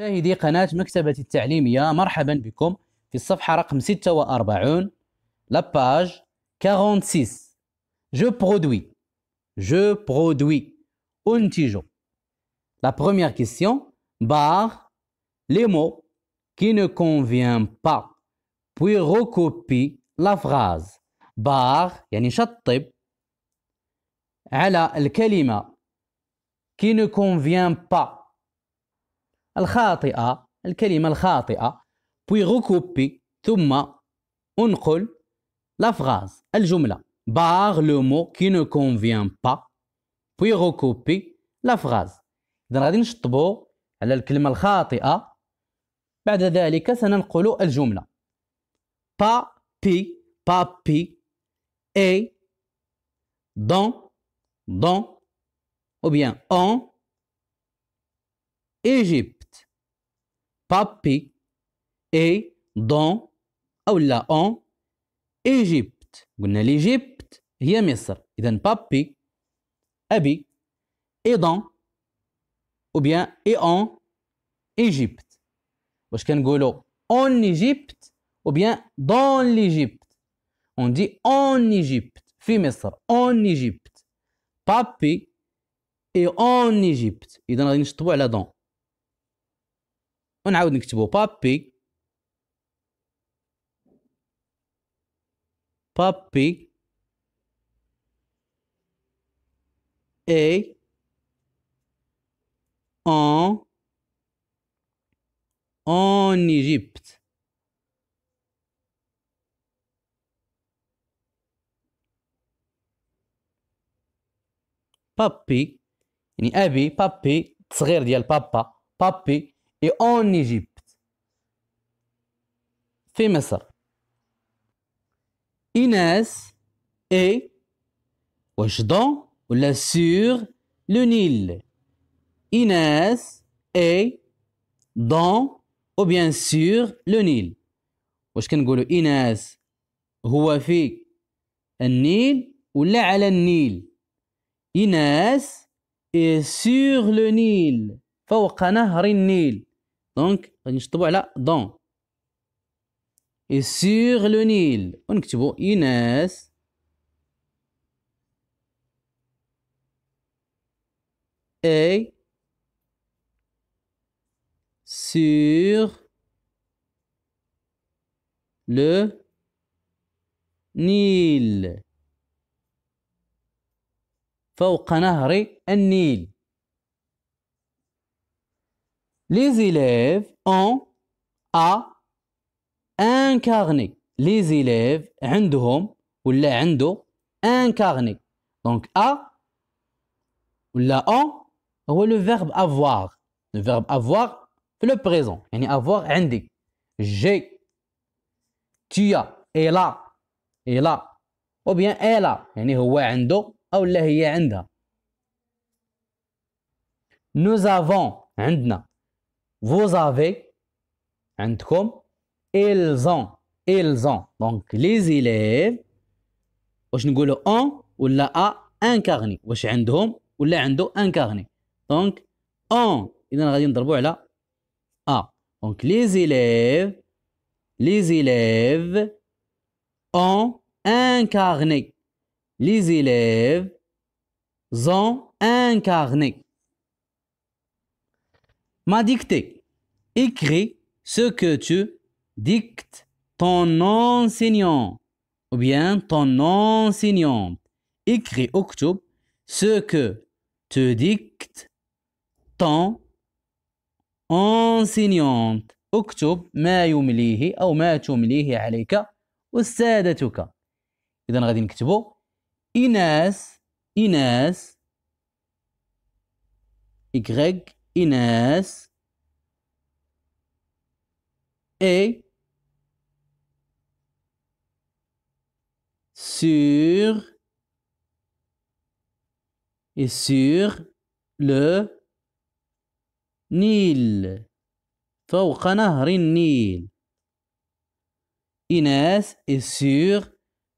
مشاهدي قناة مكتبة التعليمية مرحبا بكم في الصفحة رقم 46 لاباج 46 جو برودوي جو برودوي انتجو لا بروميير كيستيون بار لي مو كي نو كونفيان با بوي روكوبي لا فغاز بار يعني شطب على الكلمة كي نو كونفيان با الخاطئة الكلمة الخاطئة بوي غوكوبي ثم انقل لا الجملة بار لو مو كي نو كونفيان با بوي غوكوبي لا فراز إذا غادي نشطبو على الكلمة الخاطئة بعد ذلك سننقل الجملة با بي با بي اي دون دون او بيان اون ايجيبت بابي اي دون او لا اون ايجيبت قلنا ليجيبت هي مصر اذا بابي ابي اي دون او بيان اي اون ايجيبت واش كنقولوا اون ايجيبت او بيان دون ليجيبت اون دي اون ايجيبت في مصر اون ايجيبت بابي اي اون ايجيبت اذا غادي نشطبوا على دون ونعاود نكتبو بابي بابي اي اون اون ايجيبت بابي يعني ابي بابي صغير ديال بابا بابي اي اون ايجيبت في مصر ايناس اي واش دون ولا سور لو نيل ايناس اي دون او بيان سور لو نيل واش كنقولوا ايناس هو في النيل ولا على النيل ايناس اي سور لو نيل فوق نهر النيل Donc, on va sur « dans » et sur le « nil » on est sur le nil, sur le sur le nil les élèves ont à incarné. Les élèves عندهم ولا عنده Incarné. Donc à la on هو le verbe avoir. Le verbe avoir le présent. يعني avoir عندي. J'ai. Tu as. Et a, Et là. Ou bien elle a. يعني هو عنده a لا هي عندها. Nous avons عندنا vous avez, عندكم, ils ont, ils ont. Donc, les élèves, واش نقولوا on ou la a On carnet. واش عندهم ولا عنده incarné. carnet. Donc, on. إذا غادي نضربوا على a. Donc, les élèves, les élèves ont incarné. Les élèves ont incarné. ma dictée. Écris ce que tu dictes ton enseignant ou bien ton enseignant. Écris اكتب ce que te dicte ton enseignant. اكتب ما يمليه أو ما تمليه عليك أستاذتك. إذا غادي نكتبو إناس إناس Y إناث A sur et sur le Nil فوق نهر النيل Inès et sur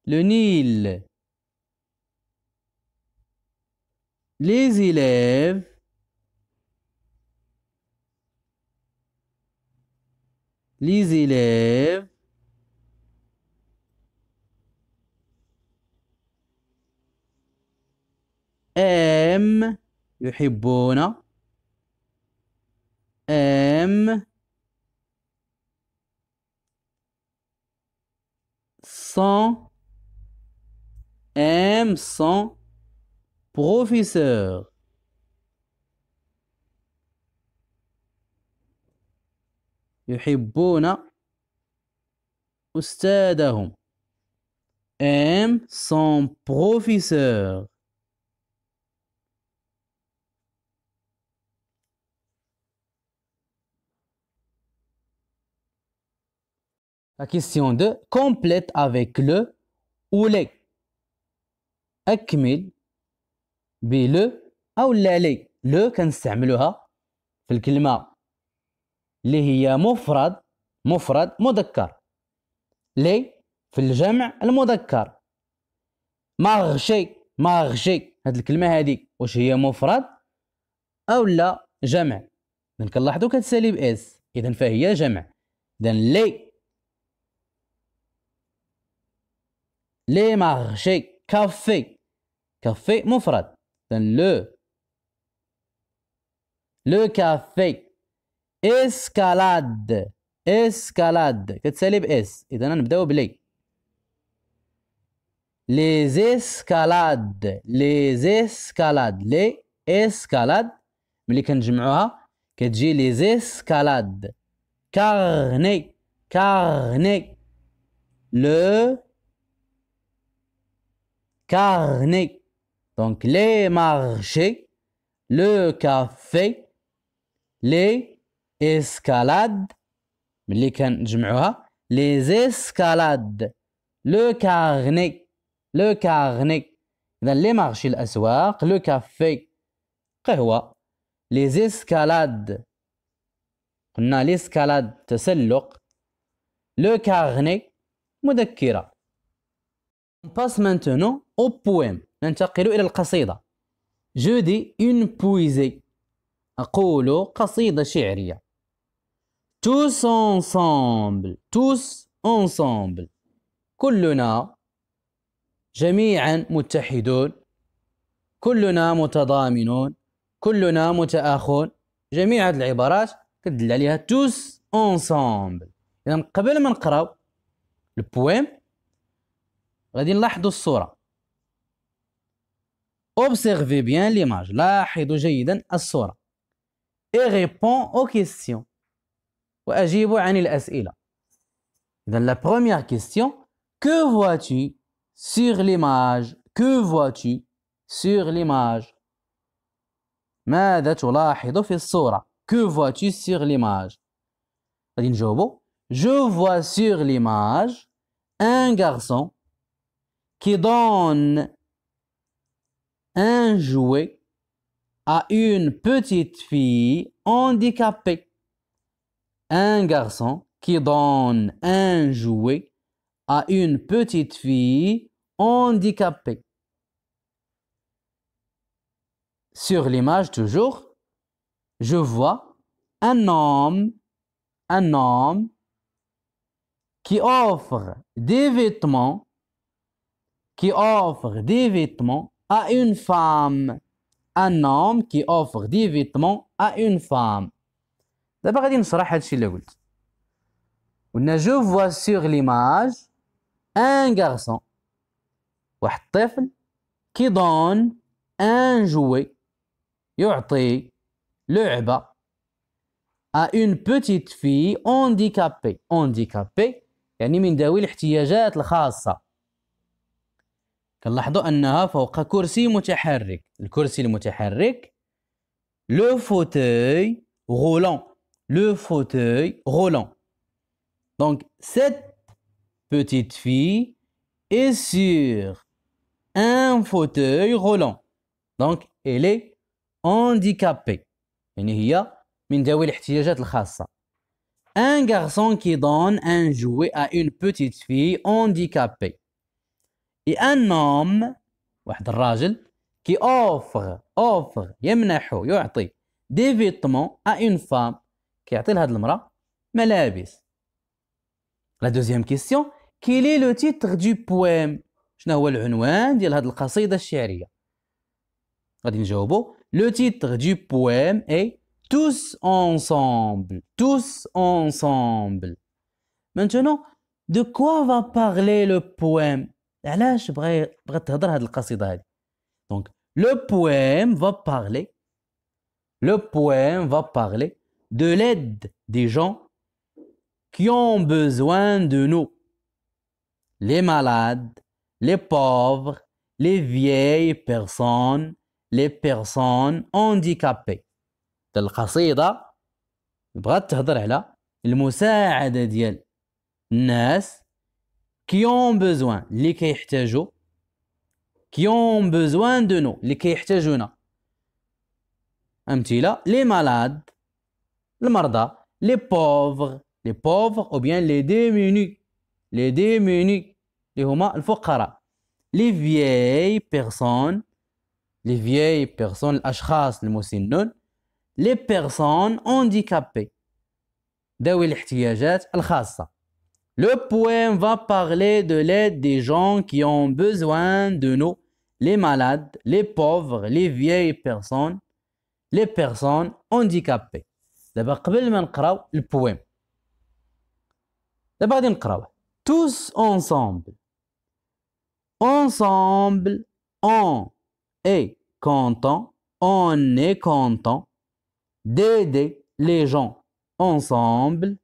le Nil. Les élèves les élèves aiment, يحبون aiment sans aiment 100 professeur يحبون أستاذهم aime son professeur La question 2 complète avec le ou les. أكمل بلو أو لا لي لو كنستعملوها في الكلمة اللي هي مفرد مفرد مذكر لي في الجمع المذكر ماغشي ماغشي هاد الكلمه هادي واش هي مفرد او لا جمع اذا كنلاحظوا كتسالي باس اذا فهي جمع اذا لي لي مارشي كافي كافي مفرد اذا لو لو كافي اسكالاد اسكالاد كتسالي باس اذا نبداو بلي لي زيسكالاد لي زيسكالاد لي اسكالاد ملي كنجمعوها كتجي لي زيسكالاد كارني كارني لو كارني دونك لي مارشي لو كافي لي اسكالاد ملي كنجمعوها لي زيسكالاد لو كارني لو كارني اذا لي مارشي الاسواق لو كافي قهوه لي زيسكالاد قلنا لي سكالاد تسلق لو كارني مذكره باس مانتونو او بويم ننتقل الى القصيده جودي اون بويزي اقول قصيده شعريه tous ensemble tous ensemble كلنا جميعا متحدون كلنا متضامنون كلنا متآخون جميع هذه العبارات كدل عليها توس اونسومبل اذا يعني قبل ما نقراو البويم غادي نلاحظوا الصوره اوبسيرفي بيان ليماج لاحظوا جيدا الصوره اي ريبون او كيسيون Dans la première question, que vois-tu sur l'image Que vois-tu sur l'image Que vois-tu sur l'image Je vois sur l'image un garçon qui donne un jouet à une petite fille handicapée un garçon qui donne un jouet à une petite fille handicapée. Sur l'image toujours, je vois un homme, un homme qui offre des vêtements, qui offre des vêtements à une femme. Un homme qui offre des vêtements à une femme. دابا غادي نشرح هادشي اللي قلت قلنا جو فوا سيغ ليماج ان غارسون واحد الطفل كي دون ان جوي يعطي لعبه ا اون بوتيت في اونديكابي handicapée يعني من ذوي الاحتياجات الخاصة كنلاحظوا أنها فوق كرسي متحرك الكرسي المتحرك لو فوتي غولون le fauteuil roulant. Donc, cette petite fille est sur un fauteuil roulant. Donc, elle est handicapée. Un garçon qui donne un jouet à une petite fille handicapée. Et un homme, qui offre, offre, des vêtements à une femme كيعطي لهاد المراه ملابس لا دوزيام كيستيون كيلي لو تيتر دو بويم شنو هو العنوان ديال هاد القصيده الشعريه غادي نجاوبو لو تيتر دو بويم اي tous ensemble tous ensemble maintenant de quoi va parler le poème علاش بغى بغات تهضر هاد القصيده هادي دونك le poème va parler le poème va parler de l'aide des gens qui ont besoin de nous. Les malades, les pauvres, les vieilles personnes, les personnes handicapées. Dans بغات تهضر على المساعدة ديال qui ont besoin les qui ont besoin de nous اللي كيحتاجونا les malades le marda, les pauvres, les pauvres ou bien les démunis, les démunis, les huma les vieilles personnes, les vieilles personnes, l'ashkhas, les moussinnun, les personnes handicapées, d'aoui l'ihtiyajat al-khassa. Le poème va parler de l'aide des gens qui ont besoin de nous, les malades, les pauvres, les vieilles personnes, les personnes handicapées. دابا قبل ما نقراو البويم دابا غادي نقراوه tous ensemble ensemble on est content on est content d'aider les gens ensemble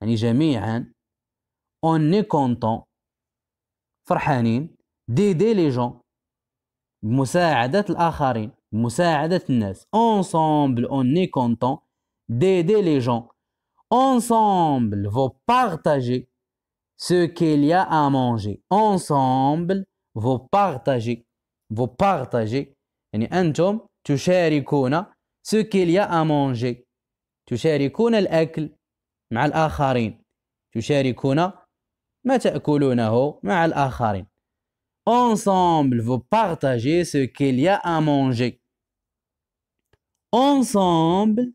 يعني جميعا on est content فرحانين d'aider les gens بمساعدة الآخرين بمساعدة الناس ensemble on est content d'aider les gens. Ensemble, vous partagez ce qu'il y a à manger. Ensemble, vous partagez. Vous partagez. يعني أنتم تشاركون ce qu'il y a à manger. تشاركون الأكل مع الآخرين. تشاركون ما avec مع autres Ensemble, vous partagez ce qu'il y a à manger. Ensemble,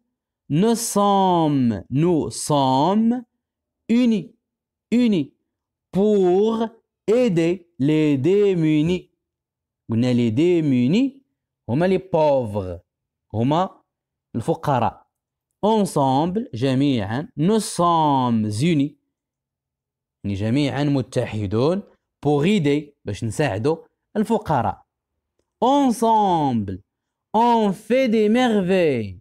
nous sommes, nous sommes unis, unis pour aider les démunis. les démunis, on les pauvres, on les pauvres. Ensemble, nous sommes unis. Nous pour aider, les Ensemble, on fait des merveilles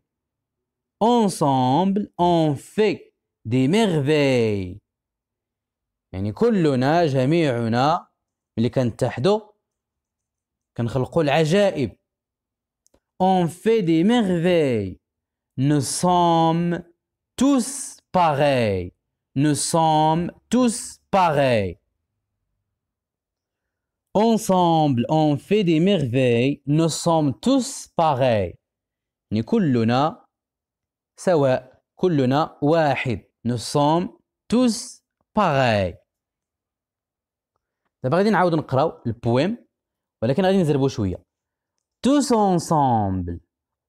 ensemble, on fait des merveilles. يعني كلنا جميعنا اللي كنتحدوا كنخلقوا العجائب. On fait des merveilles. Nous sommes tous pareils. Nous sommes tous pareils. Ensemble, on fait des merveilles. Nous sommes tous pareils. يعني كلنا sawa, Nous sommes tous pareils. le tous ensemble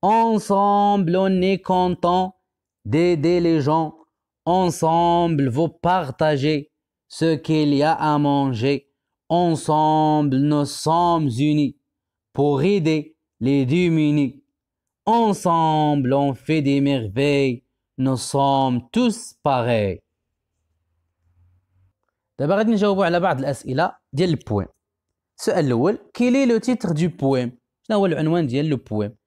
ensemble on est content d'aider les gens ensemble vous partagez ce qu'il y a à manger ensemble nous sommes unis pour aider les démunis Ensemble, on fait des merveilles. Nous sommes tous pareils. دابا غادي نجاوبوا على بعض الاسئله ديال البويم السؤال الاول كيلي لو دو بويم شنو هو العنوان ديال لو بويم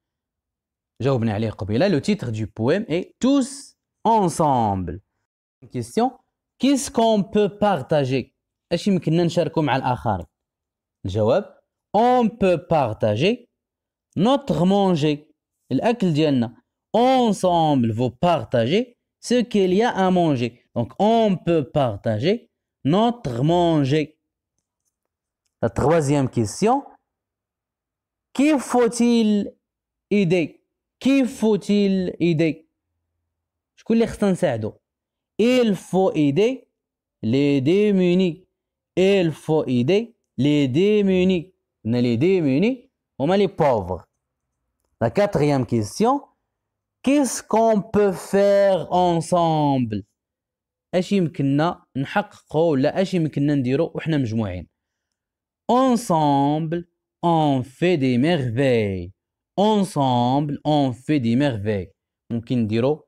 الاكل ensemble vous partagez ce qu'il y a à manger donc on peut partager notre manger la troisième question qui faut-il aider qui faut-il aider Je il faut aider les démunis il faut aider les démunis les démunis m'a les pauvres La quatrième question, qu'est-ce qu'on peut faire ensemble اش يمكننا نحققوا ولا اش يمكننا نديروا وحنا مجموعين ensemble on fait des merveilles ensemble on fait des merveilles ممكن نديروا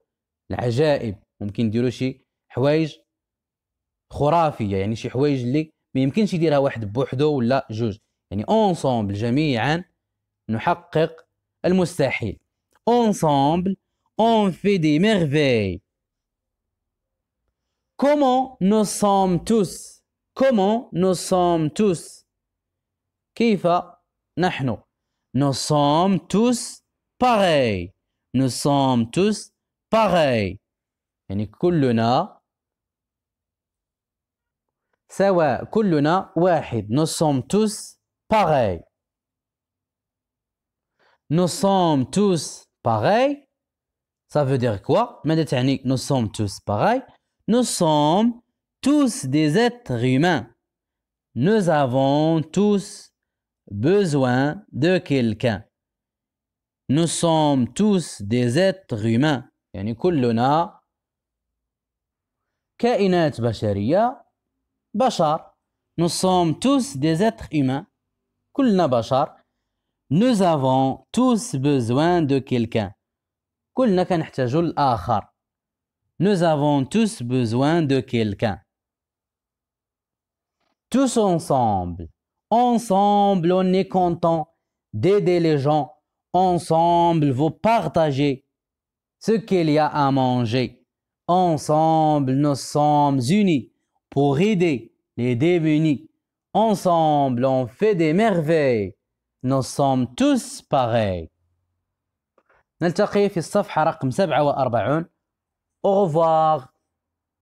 العجائب ممكن نديروا شي حوايج خرافيه يعني شي حوايج اللي ما يمكنش يديرها واحد بوحدو ولا جوج يعني ensemble جميعا نحقق المستحيل انصامبل اون في دي ميرفي كومون نو صوم توس كومون نو صوم توس كيف نحن نو صوم توس باغي نو صوم توس باغي يعني كلنا سواء كلنا واحد نو صوم توس باغي nous sommes tous pareils, ça veut dire quoi Nous sommes tous pareils. Nous sommes tous des êtres humains. Nous avons tous besoin de quelqu'un. Nous sommes tous des êtres humains. يعني كلنا كائنات بشرية بشر. Nous sommes tous des êtres humains. كلنا بشر nous avons tous besoin de quelqu'un. Nous avons tous besoin de quelqu'un. Tous ensemble. Ensemble, on est content d'aider les gens. Ensemble, vous partagez ce qu'il y a à manger. Ensemble, nous sommes unis pour aider les démunis. Ensemble, on fait des merveilles. Nous sommes tous pareils. نلتقي في الصفحة رقم 47 Au revoir.